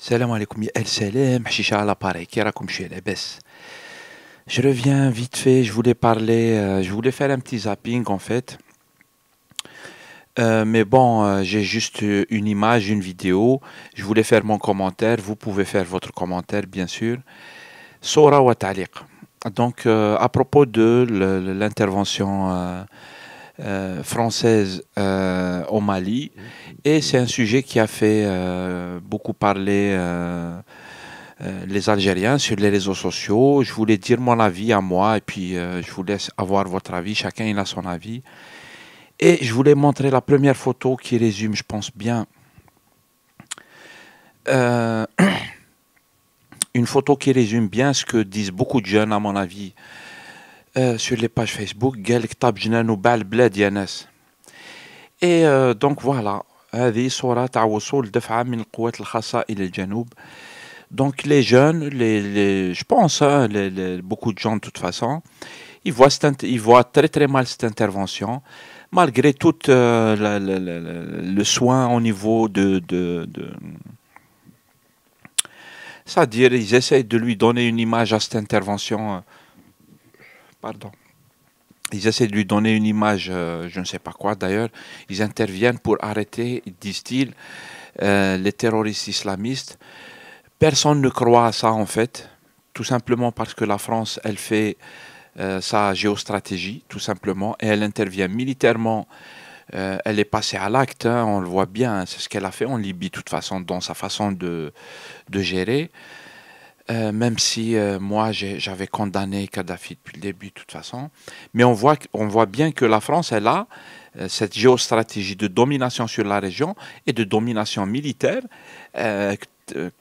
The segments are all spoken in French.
Je reviens vite fait, je voulais parler, euh, je voulais faire un petit zapping en fait. Euh, mais bon, euh, j'ai juste une image, une vidéo. Je voulais faire mon commentaire. Vous pouvez faire votre commentaire, bien sûr. Sora wa donc, euh, à propos de l'intervention euh, euh, française au Mali, et c'est un sujet qui a fait beaucoup parler les Algériens sur les réseaux sociaux. Je voulais dire mon avis à moi, et puis je vous laisse avoir votre avis. Chacun il a son avis. Et je voulais montrer la première photo qui résume, je pense bien. une photo qui résume bien ce que disent beaucoup de jeunes, à mon avis, euh, sur les pages Facebook. Et euh, donc voilà, donc les jeunes, les, je pense, hein, beaucoup de gens de toute façon, ils voient, ils voient très très mal cette intervention, malgré tout euh, le, le soin au niveau de, de, de c'est-à-dire, ils essayent de lui donner une image à cette intervention. Euh, pardon. Ils essayent de lui donner une image, euh, je ne sais pas quoi d'ailleurs. Ils interviennent pour arrêter, disent-ils, euh, les terroristes islamistes. Personne ne croit à ça en fait, tout simplement parce que la France, elle fait sa géostratégie, tout simplement, et elle intervient militairement euh, elle est passée à l'acte, hein, on le voit bien, hein, c'est ce qu'elle a fait en Libye, de toute façon, dans sa façon de, de gérer. Euh, même si euh, moi j'avais condamné Kadhafi depuis le début de toute façon, mais on voit, on voit bien que la France, elle a cette géostratégie de domination sur la région et de domination militaire,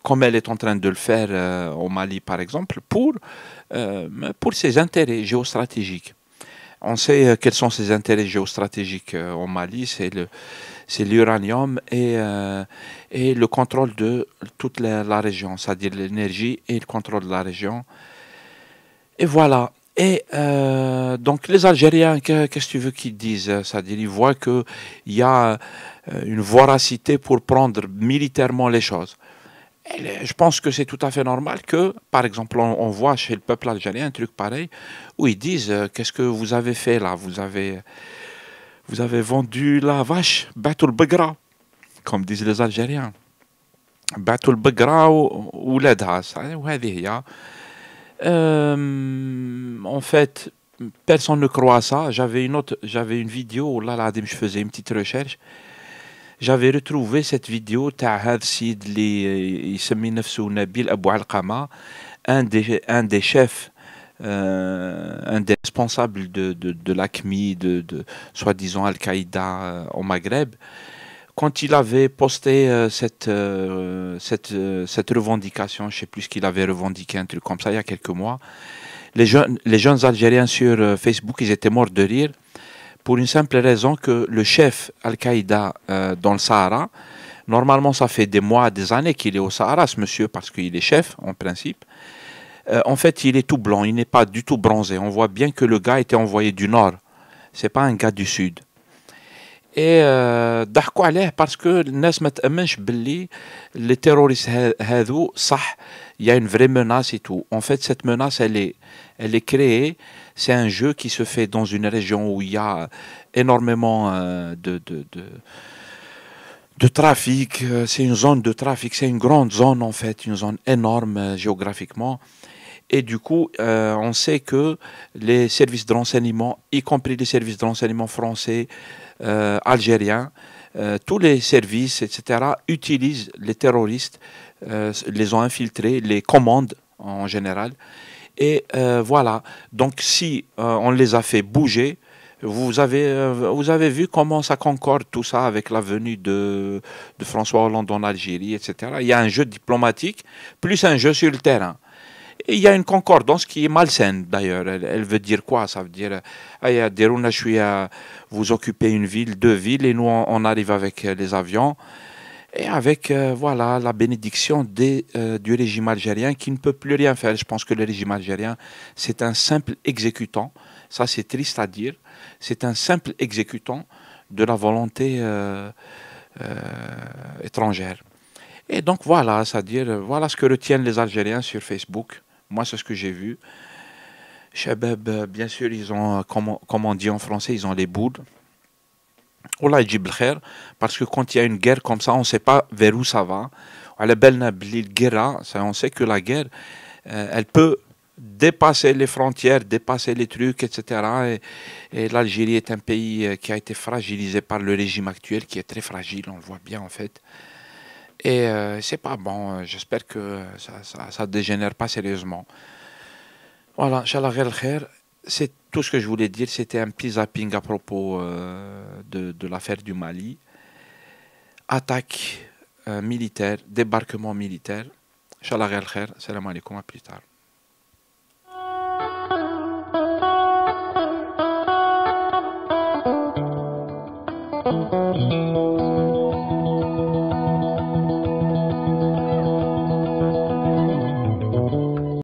comme elle est en train de le faire au Mali par exemple, pour, pour ses intérêts géostratégiques on sait euh, quels sont ses intérêts géostratégiques euh, au Mali, c'est le l'uranium euh, et, le contrôle de toute la, région, c'est-à-dire l'énergie et le contrôle de la région. Et voilà. Et donc les Algériens, qu'est-ce que tu veux qu'ils disent C'est-à-dire ils voient qu'il y a une voracité pour prendre militairement les choses je pense que c'est tout à fait normal que, par exemple, on, voit chez le peuple algérien un truc pareil, où ils disent euh, Qu'est-ce que vous avez fait là vous avez, vous avez vendu la vache, Batul Begra, comme disent les Algériens. Batul Begra ou euh, En fait, personne ne croit à ça. J'avais une, autre, une vidéo où là, je faisais une petite recherche j'avais retrouvé cette vidéo تاع Sidli, euh, il اللي Abu نفسه un des un des chefs euh, un des responsables de, de, de l'ACMI, de, de soi-disant Al-Qaïda euh, au Maghreb, quand il avait posté euh, cette, cette, cette revendication, je ne sais plus ce qu'il avait revendiqué, un truc comme ça, il y a quelques mois, les jeunes, les jeunes Algériens sur Facebook, ils étaient morts de rire pour une simple raison que le chef Al-Qaïda euh, dans le Sahara, normalement ça fait des mois, des années qu'il est au Sahara, ce monsieur, parce qu'il est chef en principe. Euh, en fait, il est tout blanc, il n'est pas du tout bronzé. On voit bien que le gars était envoyé du nord. C'est pas un gars du sud et euh, ضحكوا عليه باسكو الناس ما تامنش باللي لي تيروريست صح il y a une vraie menace et tout. En fait, cette menace, elle est, elle est créée. C'est un jeu qui se fait dans une région où il y a énormément euh, de, de, de, de trafic. Euh, c'est une zone de trafic, c'est une grande zone en fait, une zone énorme géographiquement. Et du coup, euh, on sait que les services de renseignement, y compris les services de renseignement français, euh, algériens, euh, tous les services, etc., utilisent les terroristes, les ont infiltrés, les commandent en général. Et voilà, donc si on les a fait bouger, vous avez, vous avez vu comment ça concorde tout ça avec la venue de, de François Hollande en Algérie, etc. Il y a un jeu diplomatique, plus un jeu sur le terrain il y a une concordance qui est malsaine d'ailleurs. Elle, veut dire quoi Ça veut dire, eh, vous occupez une ville, deux villes, et nous on, arrive avec euh, les avions et avec euh, voilà la bénédiction des, euh, du régime algérien qui ne peut plus rien faire. Je pense que le régime algérien, c'est un simple exécutant, ça c'est triste à dire, c'est un simple exécutant de la volonté étrangère. Et donc voilà, c'est-à-dire voilà ce que retiennent les Algériens sur Facebook. Moi, c'est ce que j'ai vu. Chabab, euh, bien sûr, ils ont, euh, comme, on dit en français, ils ont les boules. la parce que quand il y a une guerre comme ça, on ne sait pas vers où ça va. On sait que la guerre, euh, elle peut dépasser les frontières, dépasser les trucs, etc. Et, et l'Algérie est un pays qui a été fragilisé par le régime actuel, qui est très fragile, on le voit bien en fait. Et euh, c'est pas bon. J'espère que ça ne dégénère pas sérieusement. Voilà, el C'est tout ce que je voulais dire. C'était un petit zapping à propos euh, de, l'affaire du Mali. Attaque euh, militaire, débarquement militaire. Inch'Allah, kher Salam alaikum, à plus tard.